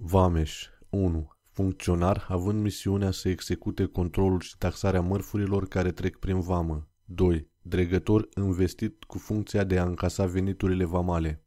Vameș 1. Funcționar având misiunea să execute controlul și taxarea mărfurilor care trec prin vamă. 2. Dregător investit cu funcția de a încasa veniturile vamale.